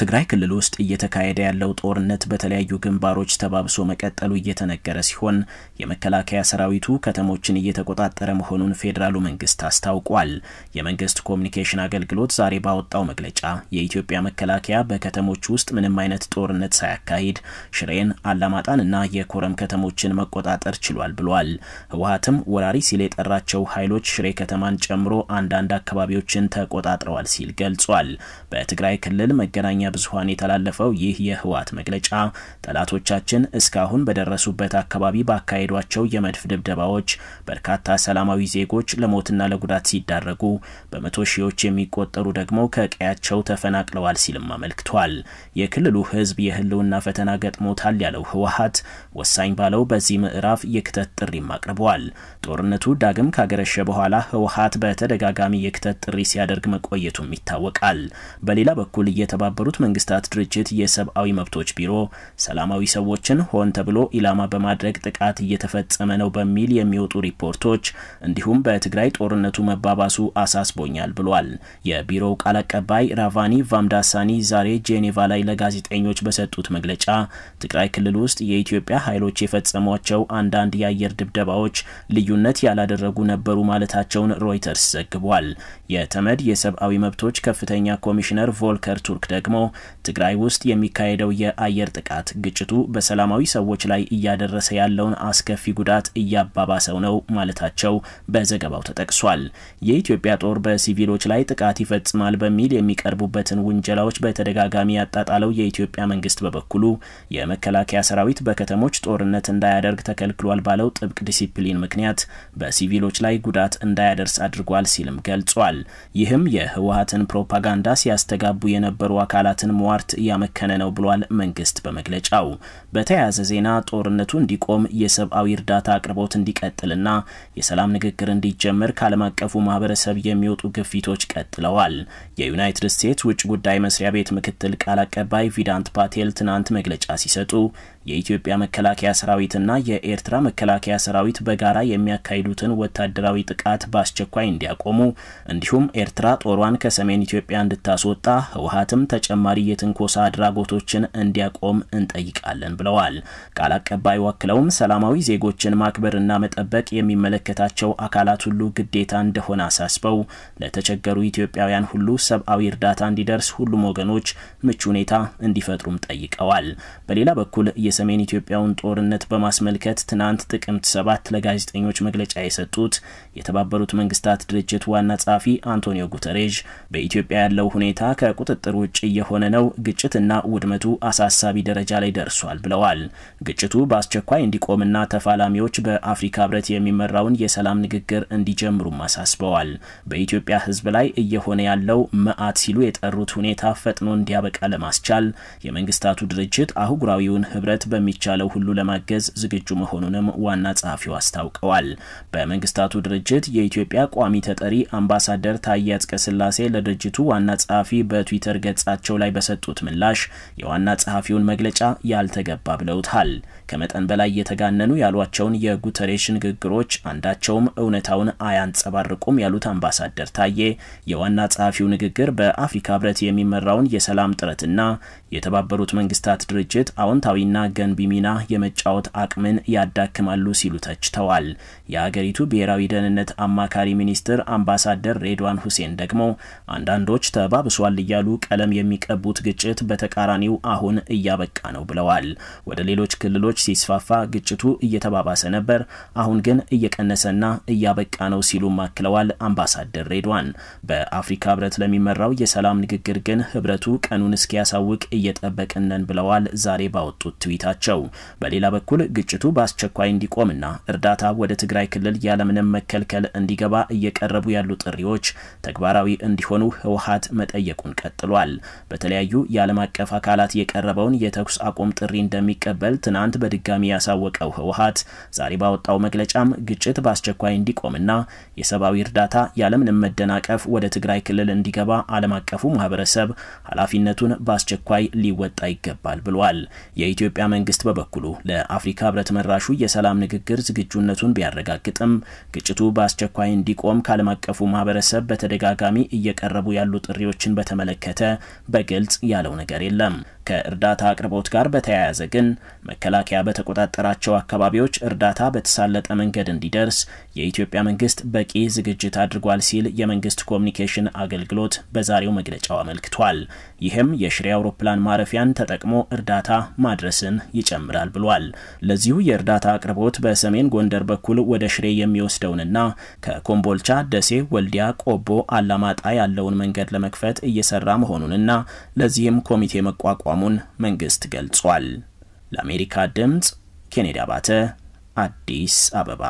ትግራይ ክልል ውስጥ እየተካሄደ ያለው ጦርነት በተለያዩ ግንባሮች ተባብሶ መቀጠሉ እየተነገረ ሲሆን የመከላከያ ሰራዊቱ ከተሞችን እየተቆጣጠረ መሆኑን ፌዴራሉ መንግስት አስታውቋል። የመንግስት ኮሚኒኬሽን አገልግሎት ዛሬ ባወጣው መግለጫ የኢትዮጵያ መከላከያ በከተሞች ውስጥ ምንም አይነት ጦርነት ሳያካሂድ ሽሬን፣ አላማጣን እና የኮረም ከተሞችን መቆጣጠር ችሏል ብሏል። ህወሀትም ወራሪ ሲል የጠራቸው ኃይሎች ሽሬ ከተማን ጨምሮ አንዳንድ አካባቢዎችን ተቆጣጥረዋል ሲል ገልጿል። በትግራይ ክልል መገናኛ ብዙሀን የተላለፈው ይህ የህወሓት መግለጫ ጠላቶቻችን እስካሁን በደረሱበት አካባቢ ባካሄዷቸው የመድፍ ድብደባዎች በርካታ ሰላማዊ ዜጎች ለሞትና ለጉዳት ሲዳረጉ በመቶ ሺዎች የሚቆጠሩ ደግሞ ከቀያቸው ተፈናቅለዋል ሲልም አመልክቷል። የክልሉ ህዝብ የህልውና ፈተና ገጥሞታል ያለው ህወሓት ወሳኝ ባለው በዚህ ምዕራፍ የክተት ጥሪም አቅርበዋል። ጦርነቱ ዳግም ካገረሸ በኋላ ህወሓት በተደጋጋሚ የክተት ጥሪ ሲያደርግ መቆየቱም ይታወቃል። በሌላ በኩል እየተባበሩት የተባበሩት መንግስታት ድርጅት የሰብአዊ መብቶች ቢሮ ሰላማዊ ሰዎችን ሆን ተብሎ ኢላማ በማድረግ ጥቃት እየተፈጸመ ነው በሚል የሚወጡ ሪፖርቶች እንዲሁም በትግራይ ጦርነቱ መባባሱ አሳስቦኛል ብሏል። የቢሮው ቃል አቀባይ ራቫኒ ቫምዳሳኒ ዛሬ ጄኔቫ ላይ ለጋዜጠኞች በሰጡት መግለጫ ትግራይ ክልል ውስጥ የኢትዮጵያ ኃይሎች የፈጸሟቸው አንዳንድ የአየር ድብደባዎች ልዩነት ያላደረጉ ነበሩ ማለታቸውን ሮይተርስ ዘግቧል። የተመድ የሰብአዊ መብቶች ከፍተኛ ኮሚሽነር ቮልከር ቱርክ ደግሞ ትግራይ ውስጥ የሚካሄደው የአየር ጥቃት ግጭቱ በሰላማዊ ሰዎች ላይ እያደረሰ ያለውን አስከፊ ጉዳት እያባባሰው ነው ማለታቸው በዘገባው ተጠቅሷል። የኢትዮጵያ ጦር በሲቪሎች ላይ ጥቃት ይፈጽማል በሚል የሚቀርቡበትን ውንጀላዎች በተደጋጋሚ ያጣጣለው የኢትዮጵያ መንግስት በበኩሉ የመከላከያ ሰራዊት በከተሞች ጦርነት እንዳያደርግ ተከልክሏል ባለው ጥብቅ ዲሲፕሊን ምክንያት በሲቪሎች ላይ ጉዳት እንዳያደርስ አድርጓል ሲልም ገልጿል። ይህም የህወሀትን ፕሮፓጋንዳ ሲያስተጋቡ የነበሩ አካላት ጥቃትን ሟርት እያመከነ ነው ብሏል መንግስት በመግለጫው። በተያያዘ ዜና ጦርነቱ እንዲቆም የሰብአዊ እርዳታ አቅርቦት እንዲቀጥልና የሰላም ንግግር እንዲጀምር ከዓለም አቀፉ ማህበረሰብ የሚወጡ ግፊቶች ቀጥለዋል። የዩናይትድ ስቴትስ ውጭ ጉዳይ መስሪያ ቤት ምክትል ቃል አቀባይ ቪዳንት ፓቴል ትናንት መግለጫ ሲሰጡ የኢትዮጵያ መከላከያ ሰራዊትና የኤርትራ መከላከያ ሰራዊት በጋራ የሚያካሂዱትን ወታደራዊ ጥቃት በአስቸኳይ እንዲያቆሙ እንዲሁም ኤርትራ ጦሯን ከሰሜን ኢትዮጵያ እንድታስወጣ ህወሀትም ተጨማሪ የትንኮሳ አድራጎቶችን እንዲያቆም እንጠይቃለን ብለዋል። ቃል አቀባዩ አክለውም ሰላማዊ ዜጎችን ማክበርና መጠበቅ የሚመለከታቸው አካላት ሁሉ ግዴታ እንደሆነ አሳስበው ለተቸገሩ ኢትዮጵያውያን ሁሉ ሰብአዊ እርዳታ እንዲደርስ ሁሉም ወገኖች ምቹ ሁኔታ እንዲፈጥሩም ጠይቀዋል። በሌላ በኩል የሰሜን ኢትዮጵያውን ጦርነት በማስመልከት ትናንት ጥቅምት ሰባት ለጋዜጠኞች መግለጫ የሰጡት የተባበሩት መንግስታት ድርጅት ዋና ጸሐፊ አንቶኒዮ ጉተሬዥ በኢትዮጵያ ያለው ሁኔታ ከቁጥጥር ውጭ እየሆነ ነው፣ ግጭትና ውድመቱ አሳሳቢ ደረጃ ላይ ደርሷል ብለዋል። ግጭቱ በአስቸኳይ እንዲቆምና ተፋላሚዎች በአፍሪካ ህብረት የሚመራውን የሰላም ንግግር እንዲጀምሩም አሳስበዋል። በኢትዮጵያ ህዝብ ላይ እየሆነ ያለው መዓት ሲሉ የጠሩት ሁኔታ ፈጥኖ እንዲያበቃ ለማስቻል የመንግስታቱ ድርጅት አህጉራዊውን ህብረት በሚቻለው ሁሉ ለማገዝ ዝግጁ መሆኑንም ዋና ጸሐፊው አስታውቀዋል። በመንግስታቱ ድርጅት የኢትዮጵያ ቋሚ ተጠሪ አምባሳደር ታዬ አጽቀሥላሴ ለድርጅቱ ዋና ጸሐፊ በትዊተር ገጻቸው ላይ በሰጡት ምላሽ የዋና ጸሐፊውን መግለጫ ያልተገባ ብለውታል። ከመጠን በላይ እየተጋነኑ ያሏቸውን የጉተሬሽ ንግግሮች አንዳቸውም እውነታውን አያንጸባርቁም ያሉት አምባሳደር ታዬ የዋና ጸሐፊው ንግግር በአፍሪካ ህብረት የሚመራውን የሰላም ጥረትና የተባበሩት መንግስታት ድርጅት አዎንታዊና ገንቢ ሚና የመጫወት አቅምን ያዳክማሉ ሲሉ ተችተዋል። የሀገሪቱ ብሔራዊ ደህንነት አማካሪ ሚኒስትር አምባሳደር ሬድዋን ሁሴን ደግሞ አንዳንዶች ተባብሷል እያሉ ቀለም የሚቀቡት ግጭት በተቃራኒው አሁን እያበቃ ነው ብለዋል። ወደ ሌሎች ክልሎች ሲስፋፋ ግጭቱ እየተባባሰ ነበር፣ አሁን ግን እየቀነሰና እያበቃ ነው ሲሉም አክለዋል። አምባሳደር ሬድዋን በአፍሪካ ህብረት ለሚመራው የሰላም ንግግር ግን ህብረቱ ቀኑን እስኪያሳውቅ እየጠበቅነን ብለዋል። ዛሬ ባወጡት ትዊት ውይይታቸው። በሌላ በኩል ግጭቱ በአስቸኳይ እንዲቆምና እርዳታ ወደ ትግራይ ክልል ያለምንም መከልከል እንዲገባ እየቀረቡ ያሉ ጥሪዎች ተግባራዊ እንዲሆኑ ህወሀት መጠየቁን ቀጥሏል። በተለያዩ የዓለም አቀፍ አካላት የቀረበውን የተኩስ አቁም ጥሪ እንደሚቀበል ትናንት በድጋሚ ያሳወቀው ህወሀት ዛሬ ባወጣው መግለጫም ግጭት በአስቸኳይ እንዲቆምና የሰብአዊ እርዳታ ያለምንም መደናቀፍ ወደ ትግራይ ክልል እንዲገባ ዓለም አቀፉ ማህበረሰብ ኃላፊነቱን በአስቸኳይ ሊወጣ ይገባል ብሏል። የኢትዮጵያ መንግስት በበኩሉ ለአፍሪካ ህብረት መራሹ የሰላም ንግግር ዝግጁነቱን ቢያረጋግጥም ግጭቱ በአስቸኳይ እንዲቆም ከዓለም አቀፉ ማህበረሰብ በተደጋጋሚ እየቀረቡ ያሉ ጥሪዎችን በተመለከተ በግልጽ ያለው ነገር የለም። ከእርዳታ አቅርቦት ጋር በተያያዘ ግን መከላከያ በተቆጣጠራቸው አካባቢዎች እርዳታ በተሳለጠ መንገድ እንዲደርስ የኢትዮጵያ መንግስት በቂ ዝግጅት አድርጓል ሲል የመንግስት ኮሚኒኬሽን አገልግሎት በዛሬው መግለጫው አመልክቷል። ይህም የሽሬ አውሮፕላን ማረፊያን ተጠቅሞ እርዳታ ማድረስን መጠን ይጨምራል ብሏል። ለዚሁ የእርዳታ አቅርቦት በሰሜን ጎንደር በኩል ወደ ሽሬ የሚወስደውንና ከኮምቦልቻ፣ ደሴ፣ ወልዲያ፣ ቆቦ፣ አላማጣ ያለውን መንገድ ለመክፈት እየሰራ መሆኑንና ለዚህም ኮሚቴ መቋቋሙን መንግስት ገልጿል። ለአሜሪካ ድምጽ ኬኔዲ አባተ አዲስ አበባ